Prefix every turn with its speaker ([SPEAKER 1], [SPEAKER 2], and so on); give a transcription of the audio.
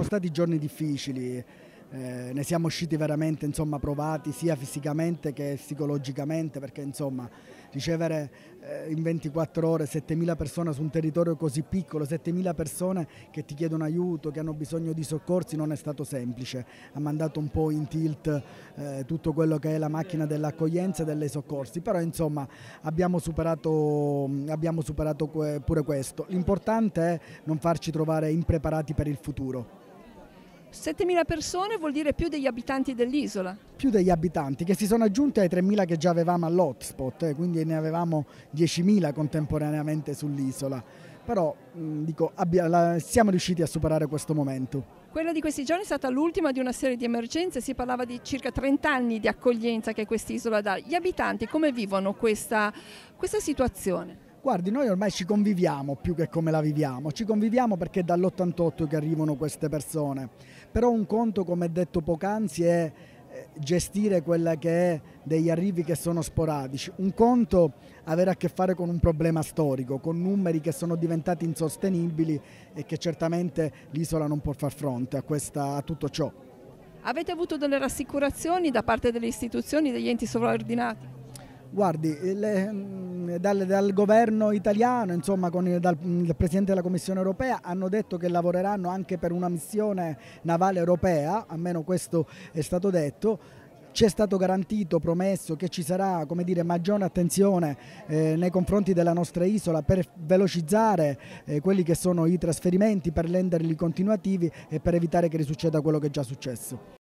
[SPEAKER 1] sono stati giorni difficili, eh, ne siamo usciti veramente insomma, provati sia fisicamente che psicologicamente perché insomma, ricevere eh, in 24 ore 7.000 persone su un territorio così piccolo, 7.000 persone che ti chiedono aiuto, che hanno bisogno di soccorsi non è stato semplice, ha mandato un po' in tilt eh, tutto quello che è la macchina dell'accoglienza e delle soccorsi, però insomma abbiamo superato, abbiamo superato pure questo, l'importante è non farci trovare impreparati per il futuro.
[SPEAKER 2] 7.000 persone vuol dire più degli abitanti dell'isola.
[SPEAKER 1] Più degli abitanti, che si sono aggiunti ai 3.000 che già avevamo all'hotspot, eh, quindi ne avevamo 10.000 contemporaneamente sull'isola. Però mh, mm, dico, abbia, la, siamo riusciti a superare questo momento.
[SPEAKER 2] Quella di questi giorni è stata l'ultima di una serie di emergenze, si parlava di circa 30 anni di accoglienza che quest'isola dà. Gli abitanti come vivono questa, questa situazione?
[SPEAKER 1] Guardi, noi ormai ci conviviamo più che come la viviamo, ci conviviamo perché è dall'88 che arrivano queste persone, però un conto, come detto poc'anzi, è eh, gestire quella che è degli arrivi che sono sporadici, un conto avere a che fare con un problema storico, con numeri che sono diventati insostenibili e che certamente l'isola non può far fronte a, questa, a tutto ciò.
[SPEAKER 2] Avete avuto delle rassicurazioni da parte delle istituzioni, degli enti sovraordinati?
[SPEAKER 1] Guardi, le, ehm, dal, dal, governo italiano, insomma con il, dal, mm, il, Presidente della Commissione europea, hanno detto che lavoreranno anche per una missione navale europea, almeno questo è stato detto. Ci è stato garantito, promesso che ci sarà come dire, maggiore attenzione eh, nei confronti della nostra isola per velocizzare eh, quelli che sono i trasferimenti, per renderli continuativi e per evitare che risucceda quello che è già successo.